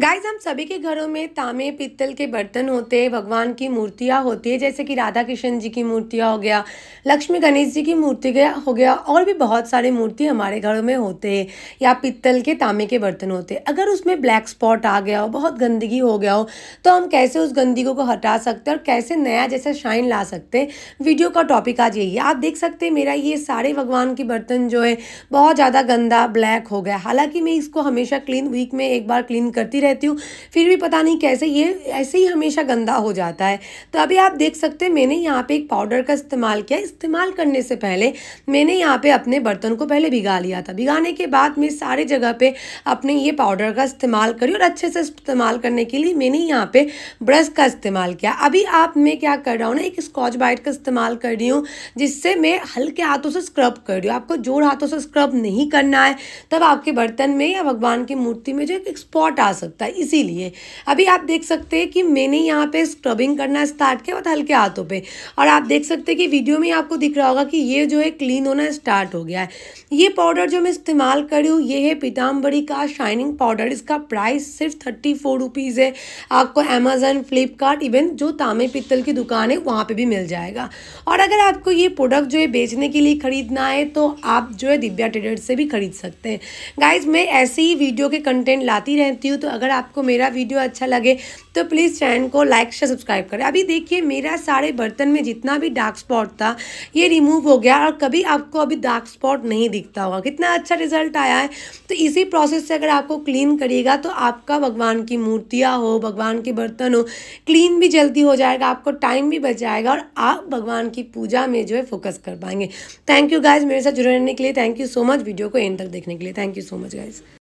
guys हम सभी के घरों में तांबे पीतल के बर्तन होते हैं भगवान की मूर्तियाँ होती है जैसे कि राधा कृष्ण जी की मूर्तियाँ हो गया लक्ष्मी गणेश जी की मूर्ति गया हो गया और भी बहुत सारे मूर्ति हमारे घरों में होते हैं या पित्तल के तांबे के बर्तन होते हैं अगर उसमें ब्लैक स्पॉट आ गया हो बहुत गंदगी हो गया हो तो हम कैसे उस गंदगी को हटा सकते और कैसे नया जैसा शाइन ला सकते हैं वीडियो का टॉपिक आज यही है आप देख सकते हैं मेरा ये सारे भगवान के बर्तन जो है बहुत ज़्यादा गंदा ब्लैक हो गया हालाँकि मैं इसको हमेशा क्लीन वीक में एक बार क्लीन करती रहती हूँ फिर भी पता नहीं कैसे ये ऐसे ही हमेशा गंदा हो जाता है तो अभी आप देख सकते हैं मैंने यहाँ पे एक पाउडर का इस्तेमाल किया इस्तेमाल करने से पहले मैंने यहाँ पे अपने बर्तन को पहले भिगा लिया था भिगाने के बाद मैं सारे जगह पे अपने ये पाउडर का इस्तेमाल करी और अच्छे से इस्तेमाल करने के लिए मैंने यहाँ पे ब्रश का इस्तेमाल किया अभी आप मैं क्या कर रहा हूँ ना एक स्कॉच बाइट का इस्तेमाल कर रही हूँ जिससे मैं हल्के हाथों से स्क्रब कर रही हूँ आपको जोर हाथों से स्क्रब नहीं करना है तब आपके बर्तन में या भगवान की मूर्ति में जो एक स्पॉट आ सकता सकता है इसीलिए अभी आप देख सकते हैं कि मैंने यहाँ पे स्क्रबिंग करना स्टार्ट किया बहुत हल्के हाथों पे और आप देख सकते हैं कि वीडियो में आपको दिख रहा होगा कि ये जो है क्लीन होना स्टार्ट हो गया है ये पाउडर जो मैं इस्तेमाल करी हूँ ये है पीताम्बरी का शाइनिंग पाउडर इसका प्राइस सिर्फ थर्टी फोर रुपीज़ है आपको अमेजन फ्लिपकार्ट इवन जो तामे पित्तल की दुकान है वहाँ पर भी मिल जाएगा और अगर आपको ये प्रोडक्ट जो है बेचने के लिए ख़रीदना है तो आप जो है दिव्या ट्रेडर से भी खरीद सकते हैं गाइज मैं ऐसे ही वीडियो के कंटेंट लाती रहती हूँ तो अगर अगर आपको मेरा वीडियो अच्छा लगे तो प्लीज़ चैनल को लाइक से सब्सक्राइब करें अभी देखिए मेरा सारे बर्तन में जितना भी डार्क स्पॉट था ये रिमूव हो गया और कभी आपको अभी डार्क स्पॉट नहीं दिखता होगा कितना अच्छा रिजल्ट आया है तो इसी प्रोसेस से अगर आपको क्लीन करिएगा तो आपका भगवान की मूर्तियाँ हो भगवान के बर्तन हो क्लीन भी जल्दी हो जाएगा आपको टाइम भी बच जाएगा और आप भगवान की पूजा में जो है फोकस कर पाएंगे थैंक यू गाइज मेरे साथ जुड़े रहने के लिए thank you so much video को एंड तक देखने के लिए thank you so much guys